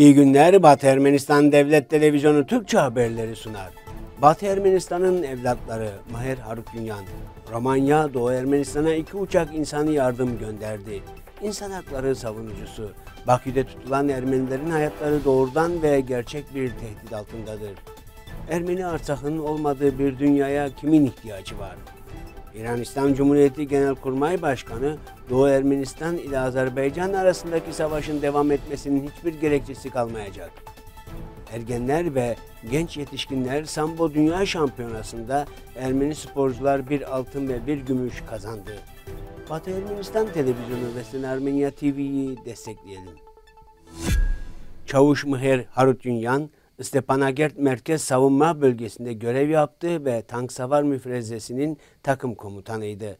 İyi günler Batı Ermenistan Devlet Televizyonu Türkçe haberleri sunar. Batı Ermenistan'ın evlatları Maher Harutyunyan, Romanya Doğu Ermenistan'a iki uçak insanı yardım gönderdi. İnsan hakları savunucusu, Bakü'de tutulan Ermenilerin hayatları doğrudan ve gerçek bir tehdit altındadır. Ermeni Arsak'ın olmadığı bir dünyaya kimin ihtiyacı var? İran İslam Cumhuriyeti Genelkurmay Başkanı Doğu Ermenistan ile Azerbaycan arasındaki savaşın devam etmesinin hiçbir gerekçesi kalmayacak. Ergenler ve genç yetişkinler Sambo Dünya Şampiyonası'nda Ermeni sporcular bir altın ve bir gümüş kazandı. Batı Ermenistan Televizyonu ve Sen Armenya TV'yi destekleyelim. Çavuş Mıher Harutyunyan, Stepanakert Merkez Savunma Bölgesi'nde görev yaptı ve tank savar müfrezesinin takım komutanıydı.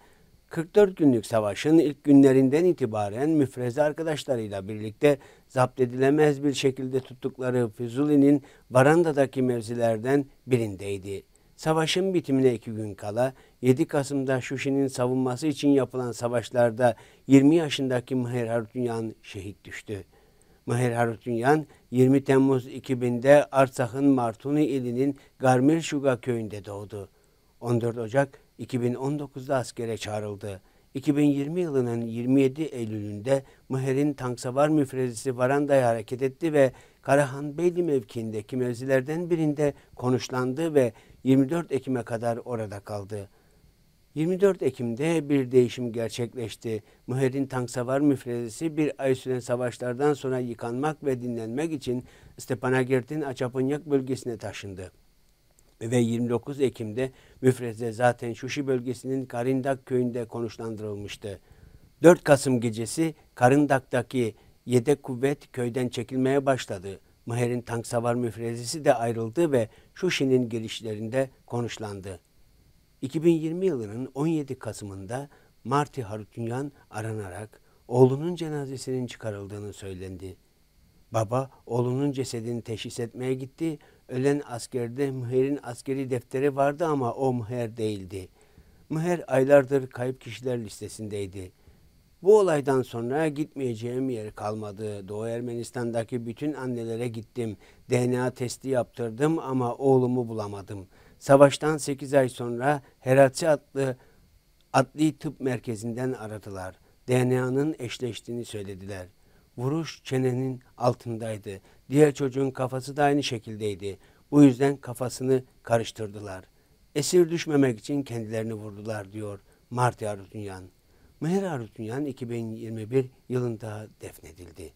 44 günlük savaşın ilk günlerinden itibaren müfreze arkadaşlarıyla birlikte zapt edilemez bir şekilde tuttukları Füzuli'nin Baranda'daki mevzilerden birindeydi. Savaşın bitimine iki gün kala 7 Kasım'da Şuşi'nin savunması için yapılan savaşlarda 20 yaşındaki Mahir Ertuğyan şehit düştü. Mahir Harutyunyan 20 Temmuz 2000'de Artsakh'ın Martuni ilinin Garmir Şuga köyünde doğdu. 14 Ocak 2019'da askere çağrıldı. 2020 yılının 27 Eylül'ünde Mıher'in tanksavar müfrezesi Varanda'ya hareket etti ve Karahan Beyli mevkiindeki mevzilerden birinde konuşlandı ve 24 Ekim'e kadar orada kaldı. 24 Ekim'de bir değişim gerçekleşti. Muhedin Tanksavar müfredesi bir ay süren savaşlardan sonra yıkanmak ve dinlenmek için Stepanakert Açapunyak bölgesine taşındı. Ve 29 Ekim'de müfreze zaten Şuşi bölgesinin Karindak köyünde konuşlandırılmıştı. 4 Kasım gecesi Karindaktaki yedek kuvvet köyden çekilmeye başladı. Maher'in tank savar müfrezesi de ayrıldı ve Şuşi'nin girişlerinde konuşlandı. 2020 yılının 17 Kasım'ında Marti Harutyunyan aranarak oğlunun cenazesinin çıkarıldığını söylendi. Baba oğlunun cesedini teşhis etmeye gitti. Ölen askerde müherin askeri defteri vardı ama o müher değildi. Müher aylardır kayıp kişiler listesindeydi. Bu olaydan sonra gitmeyeceğim yer kalmadı. Doğu Ermenistan'daki bütün annelere gittim. DNA testi yaptırdım ama oğlumu bulamadım.'' Savaştan 8 ay sonra Heratçı adlı adli tıp merkezinden aradılar. DNA'nın eşleştiğini söylediler. Vuruş çenenin altındaydı. Diğer çocuğun kafası da aynı şekildeydi. Bu yüzden kafasını karıştırdılar. Esir düşmemek için kendilerini vurdular diyor Marti Arutunyan. Meher Arutunyan 2021 yılında defnedildi.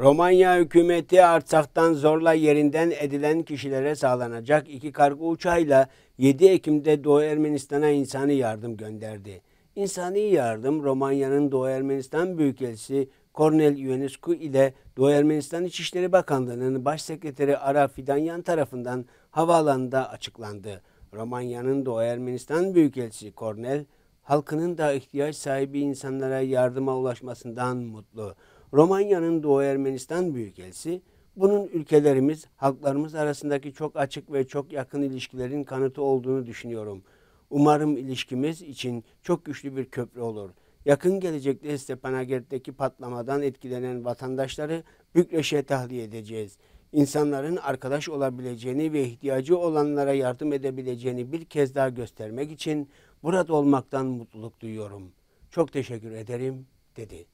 Romanya hükümeti Artsak'tan zorla yerinden edilen kişilere sağlanacak iki kargo uçağıyla 7 Ekim'de Doğu Ermenistan'a insanı yardım gönderdi. İnsani yardım Romanya'nın Doğu Ermenistan Büyükelçisi Kornel Ionescu ile Doğu Ermenistan İçişleri Bakanlığı'nın Başsekreteri Ara Fidanyan tarafından havaalanında açıklandı. Romanya'nın Doğu Ermenistan Büyükelçisi Kornel, halkının da ihtiyaç sahibi insanlara yardıma ulaşmasından mutlu. Romanya'nın Doğu Ermenistan Büyükelçisi bunun ülkelerimiz, halklarımız arasındaki çok açık ve çok yakın ilişkilerin kanıtı olduğunu düşünüyorum. Umarım ilişkimiz için çok güçlü bir köprü olur. Yakın gelecekte Stepanakert'teki patlamadan etkilenen vatandaşları Bükreş'e tahliye edeceğiz. İnsanların arkadaş olabileceğini ve ihtiyacı olanlara yardım edebileceğini bir kez daha göstermek için burada olmaktan mutluluk duyuyorum. Çok teşekkür ederim dedi.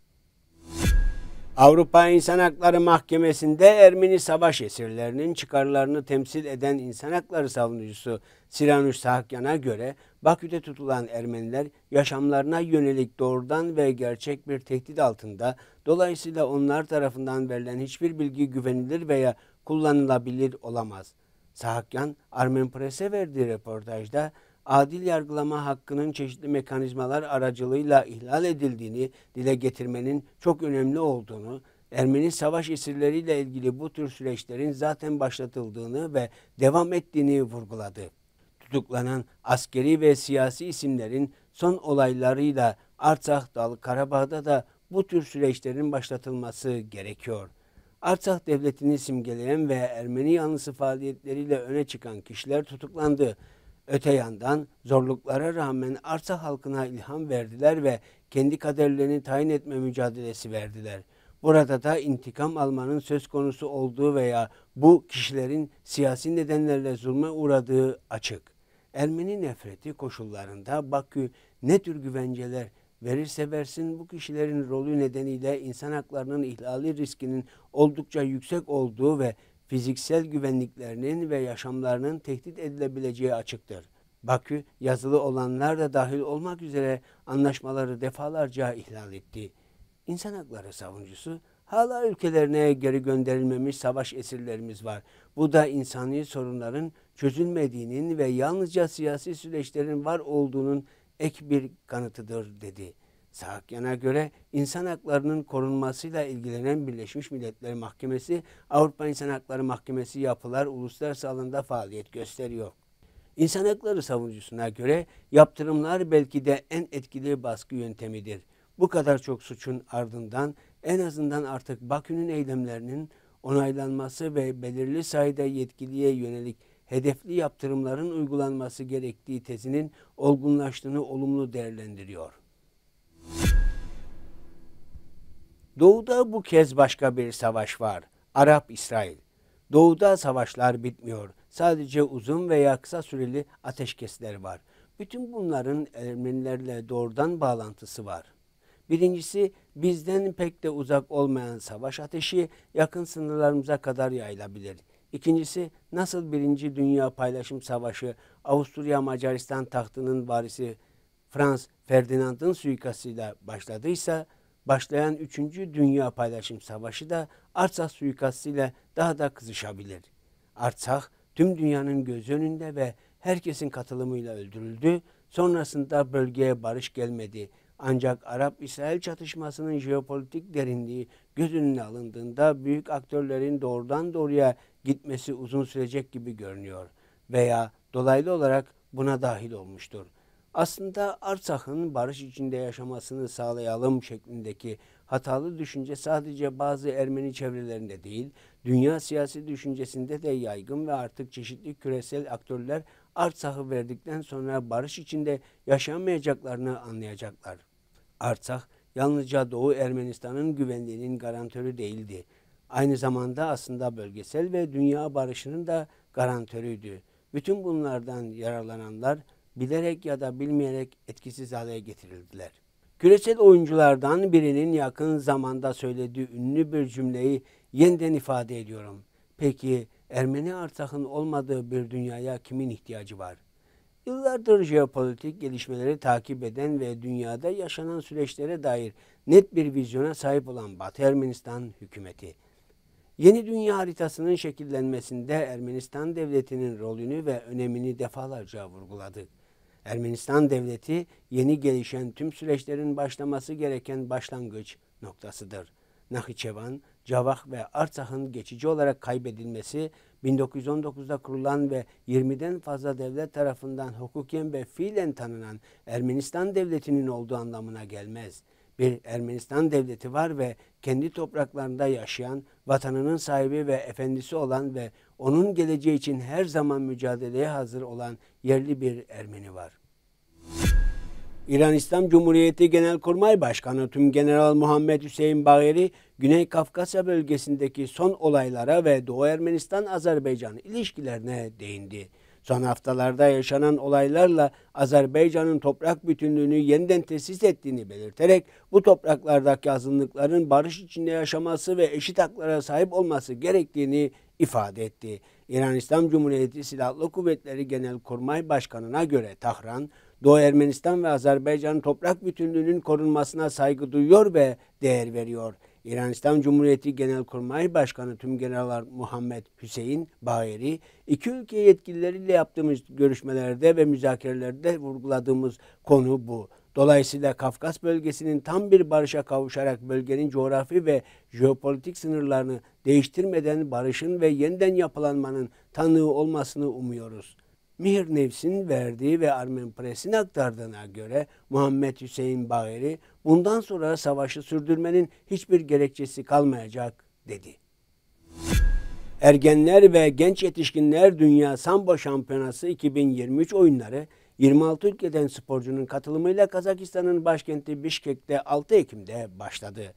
Avrupa İnsan Hakları Mahkemesi'nde Ermeni savaş esirlerinin çıkarlarını temsil eden insan hakları savunucusu Siranuş Sahakyan'a göre Bakü'de tutulan Ermeniler yaşamlarına yönelik doğrudan ve gerçek bir tehdit altında dolayısıyla onlar tarafından verilen hiçbir bilgi güvenilir veya kullanılabilir olamaz. Sahakyan Armen Press'e verdiği röportajda adil yargılama hakkının çeşitli mekanizmalar aracılığıyla ihlal edildiğini dile getirmenin çok önemli olduğunu, Ermeni savaş esirleriyle ilgili bu tür süreçlerin zaten başlatıldığını ve devam ettiğini vurguladı. Tutuklanan askeri ve siyasi isimlerin son olaylarıyla Artsakh, Dağlı Karabağ'da da bu tür süreçlerin başlatılması gerekiyor. Artsakh devletini simgeleyen ve Ermeni yanlısı faaliyetleriyle öne çıkan kişiler tutuklandı. Öte yandan zorluklara rağmen arsa halkına ilham verdiler ve kendi kaderlerini tayin etme mücadelesi verdiler. Burada da intikam almanın söz konusu olduğu veya bu kişilerin siyasi nedenlerle zulme uğradığı açık. Ermeni nefreti koşullarında Bakü ne tür güvenceler verirse versin bu kişilerin rolü nedeniyle insan haklarının ihlali riskinin oldukça yüksek olduğu ve fiziksel güvenliklerinin ve yaşamlarının tehdit edilebileceği açıktır. Bakü yazılı olanlar da dahil olmak üzere anlaşmaları defalarca ihlal etti. İnsan hakları savuncusu hala ülkelerine geri gönderilmemiş savaş esirlerimiz var. Bu da insani sorunların çözülmediğinin ve yalnızca siyasi süreçlerin var olduğunun ek bir kanıtıdır dedi.'' Sahakyan'a göre insan haklarının korunmasıyla ilgilenen Birleşmiş Milletler Mahkemesi, Avrupa İnsan Hakları Mahkemesi yapılar uluslararası alanda faaliyet gösteriyor. İnsan hakları savuncusuna göre yaptırımlar belki de en etkili baskı yöntemidir. Bu kadar çok suçun ardından en azından artık Bakü'nün eylemlerinin onaylanması ve belirli sayıda yetkiliye yönelik hedefli yaptırımların uygulanması gerektiği tezinin olgunlaştığını olumlu değerlendiriyor. Doğuda bu kez başka bir savaş var. Arap-İsrail. Doğuda savaşlar bitmiyor. Sadece uzun veya kısa süreli ateşkesler var. Bütün bunların Ermenilerle doğrudan bağlantısı var. Birincisi bizden pek de uzak olmayan savaş ateşi yakın sınırlarımıza kadar yayılabilir. İkincisi nasıl Birinci Dünya Paylaşım Savaşı Avusturya-Macaristan tahtının varisi Frans Ferdinand'ın suikastıyla başladıysa başlayan 3. Dünya Paylaşım Savaşı da Suikastı ile daha da kızışabilir. Artsakh tüm dünyanın göz önünde ve herkesin katılımıyla öldürüldü. Sonrasında bölgeye barış gelmedi. Ancak Arap-İsrail çatışmasının jeopolitik derinliği göz önüne alındığında büyük aktörlerin doğrudan doğruya gitmesi uzun sürecek gibi görünüyor veya dolaylı olarak buna dahil olmuştur aslında Artsak'ın barış içinde yaşamasını sağlayalım şeklindeki hatalı düşünce sadece bazı Ermeni çevrelerinde değil, dünya siyasi düşüncesinde de yaygın ve artık çeşitli küresel aktörler Artsak'ı verdikten sonra barış içinde yaşamayacaklarını anlayacaklar. Artsak yalnızca Doğu Ermenistan'ın güvenliğinin garantörü değildi. Aynı zamanda aslında bölgesel ve dünya barışının da garantörüydü. Bütün bunlardan yararlananlar bilerek ya da bilmeyerek etkisiz hale getirildiler. Küresel oyunculardan birinin yakın zamanda söylediği ünlü bir cümleyi yeniden ifade ediyorum. Peki Ermeni Artah'ın olmadığı bir dünyaya kimin ihtiyacı var? Yıllardır jeopolitik gelişmeleri takip eden ve dünyada yaşanan süreçlere dair net bir vizyona sahip olan Batı Ermenistan hükümeti. Yeni dünya haritasının şekillenmesinde Ermenistan devletinin rolünü ve önemini defalarca vurguladı. Ermenistan devleti yeni gelişen tüm süreçlerin başlaması gereken başlangıç noktasıdır. Nahiçevan, Cavak ve Artsakh'ın geçici olarak kaybedilmesi 1919'da kurulan ve 20'den fazla devlet tarafından hukuken ve fiilen tanınan Ermenistan devletinin olduğu anlamına gelmez. Bir Ermenistan devleti var ve kendi topraklarında yaşayan, vatanının sahibi ve efendisi olan ve onun geleceği için her zaman mücadeleye hazır olan yerli bir Ermeni var. İran İslam Cumhuriyeti Genelkurmay Başkanı Tüm General Muhammed Hüseyin Bağeri, Güney Kafkasya bölgesindeki son olaylara ve Doğu Ermenistan-Azerbaycan ilişkilerine değindi. Son haftalarda yaşanan olaylarla Azerbaycan'ın toprak bütünlüğünü yeniden tesis ettiğini belirterek bu topraklardaki azınlıkların barış içinde yaşaması ve eşit haklara sahip olması gerektiğini ifade etti. İran İslam Cumhuriyeti Silahlı Kuvvetleri Genel Kurmay Başkanı'na göre Tahran, Doğu Ermenistan ve Azerbaycan'ın toprak bütünlüğünün korunmasına saygı duyuyor ve değer veriyor. İranistan İslam Cumhuriyeti Genelkurmay Başkanı Tümgeneral Muhammed Hüseyin Baheri, iki ülke yetkilileriyle yaptığımız görüşmelerde ve müzakerelerde vurguladığımız konu bu. Dolayısıyla Kafkas bölgesinin tam bir barışa kavuşarak bölgenin coğrafi ve jeopolitik sınırlarını değiştirmeden barışın ve yeniden yapılanmanın tanığı olmasını umuyoruz.'' Mihir Nefs'in verdiği ve Armen Presin aktardığına göre Muhammed Hüseyin Bağeri bundan sonra savaşı sürdürmenin hiçbir gerekçesi kalmayacak dedi. Ergenler ve Genç Yetişkinler Dünya Samba Şampiyonası 2023 oyunları 26 ülkeden sporcunun katılımıyla Kazakistan'ın başkenti Bişkek'te 6 Ekim'de başladı.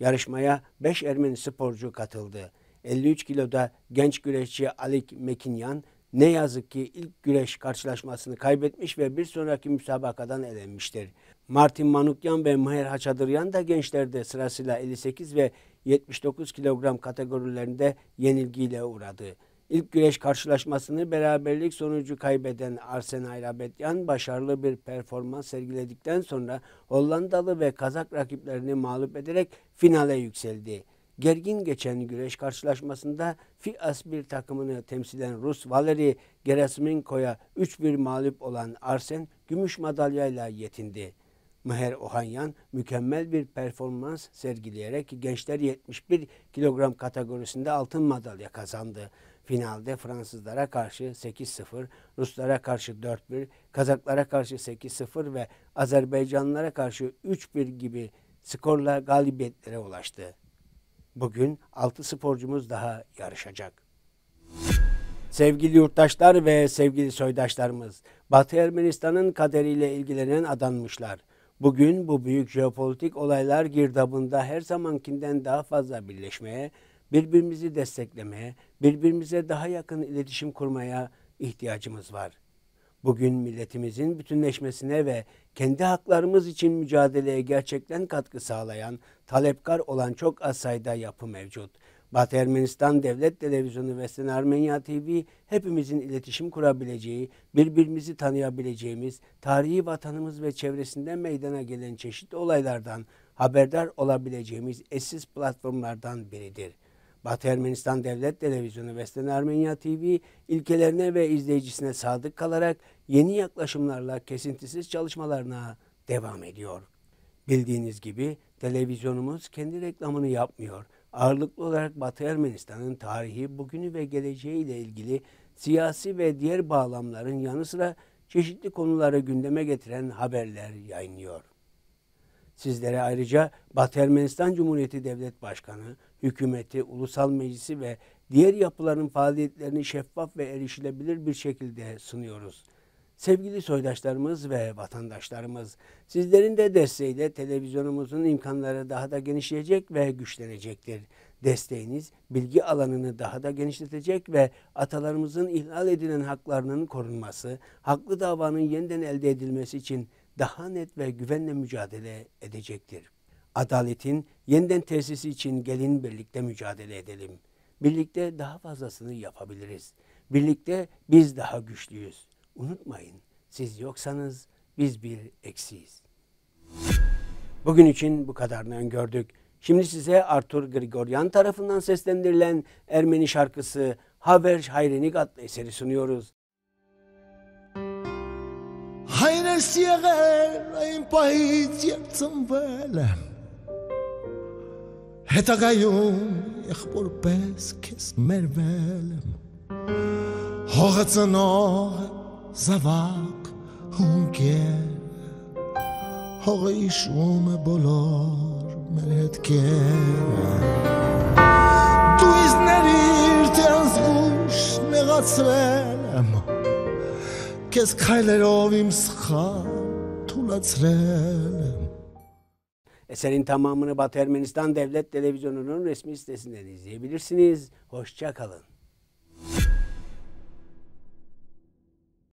Yarışmaya 5 Ermeni sporcu katıldı. 53 kiloda genç güreşçi Alik Mekinyan, ne yazık ki ilk güreş karşılaşmasını kaybetmiş ve bir sonraki müsabakadan elenmiştir. Martin Manukyan ve Maher Haçadıryan da gençlerde sırasıyla 58 ve 79 kilogram kategorilerinde yenilgiyle uğradı. İlk güreş karşılaşmasını beraberlik sonucu kaybeden Arsen Ayrabetyan başarılı bir performans sergiledikten sonra Hollandalı ve Kazak rakiplerini mağlup ederek finale yükseldi gergin geçen güreş karşılaşmasında FİAS bir takımını temsilen Rus Valeri Gerasminkoya 3-1 mağlup olan Arsen gümüş madalyayla yetindi. Maher Ohanyan mükemmel bir performans sergileyerek gençler 71 kilogram kategorisinde altın madalya kazandı. Finalde Fransızlara karşı 8-0, Ruslara karşı 4-1, Kazaklara karşı 8-0 ve Azerbaycanlara karşı 3-1 gibi skorla galibiyetlere ulaştı. Bugün 6 sporcumuz daha yarışacak. Sevgili yurttaşlar ve sevgili soydaşlarımız, Batı Ermenistan'ın kaderiyle ilgilenen adanmışlar. Bugün bu büyük jeopolitik olaylar girdabında her zamankinden daha fazla birleşmeye, birbirimizi desteklemeye, birbirimize daha yakın iletişim kurmaya ihtiyacımız var bugün milletimizin bütünleşmesine ve kendi haklarımız için mücadeleye gerçekten katkı sağlayan, talepkar olan çok az sayıda yapı mevcut. Batı Ermenistan Devlet Televizyonu ve Sen Armenya TV hepimizin iletişim kurabileceği, birbirimizi tanıyabileceğimiz, tarihi vatanımız ve çevresinde meydana gelen çeşitli olaylardan haberdar olabileceğimiz eşsiz platformlardan biridir.'' Batı Ermenistan Devlet Televizyonu, Western Armenia TV ilkelerine ve izleyicisine sadık kalarak yeni yaklaşımlarla kesintisiz çalışmalarına devam ediyor. Bildiğiniz gibi televizyonumuz kendi reklamını yapmıyor. Ağırlıklı olarak Batı Ermenistan'ın tarihi, bugünü ve geleceği ile ilgili siyasi ve diğer bağlamların yanı sıra çeşitli konuları gündeme getiren haberler yayınlıyor. Sizlere ayrıca Batı Ermenistan Cumhuriyeti Devlet Başkanı, hükümeti, ulusal meclisi ve diğer yapıların faaliyetlerini şeffaf ve erişilebilir bir şekilde sunuyoruz. Sevgili soydaşlarımız ve vatandaşlarımız, sizlerin de desteğiyle televizyonumuzun imkanları daha da genişleyecek ve güçlenecektir. Desteğiniz bilgi alanını daha da genişletecek ve atalarımızın ihlal edilen haklarının korunması, haklı davanın yeniden elde edilmesi için daha net ve güvenle mücadele edecektir. Adaletin yeniden tesisi için gelin birlikte mücadele edelim. Birlikte daha fazlasını yapabiliriz. Birlikte biz daha güçlüyüz. Unutmayın siz yoksanız biz bir eksiyiz. Bugün için bu kadarını öngördük. Şimdi size Artur Grigoryan tarafından seslendirilen Ermeni şarkısı Haber Hayrinik adlı eseri sunuyoruz. հայրս եղել այն պահից երբ ծնվել եմ հետագայում եղբոր պես քեզ մերվել եմ հողը ծնող զավակ հունկեր հողը իշում է բոլոր մեր հետքերը դու ինձ ներիր թե անզգուշ նեղացրել Քեզ քայլերով իմ սխալ թուլացրել Eserin tamamını Batı Ermenistan Devlet Televizyonu'nun resmi sitesinden izleyebilirsiniz. Hoşça kalın.